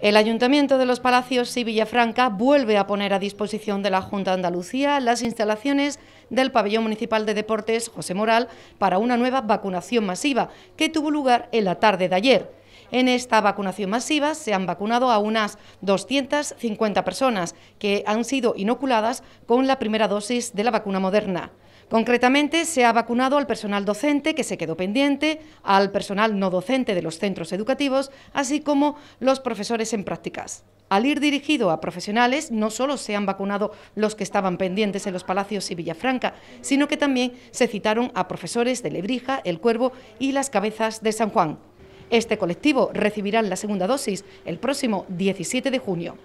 El Ayuntamiento de los Palacios y Villafranca vuelve a poner a disposición de la Junta de Andalucía las instalaciones del Pabellón Municipal de Deportes José Moral para una nueva vacunación masiva que tuvo lugar en la tarde de ayer. En esta vacunación masiva se han vacunado a unas 250 personas que han sido inoculadas con la primera dosis de la vacuna moderna. Concretamente, se ha vacunado al personal docente, que se quedó pendiente, al personal no docente de los centros educativos, así como los profesores en prácticas. Al ir dirigido a profesionales, no solo se han vacunado los que estaban pendientes en los Palacios y Villafranca, sino que también se citaron a profesores de Lebrija, El Cuervo y las Cabezas de San Juan. Este colectivo recibirá la segunda dosis el próximo 17 de junio.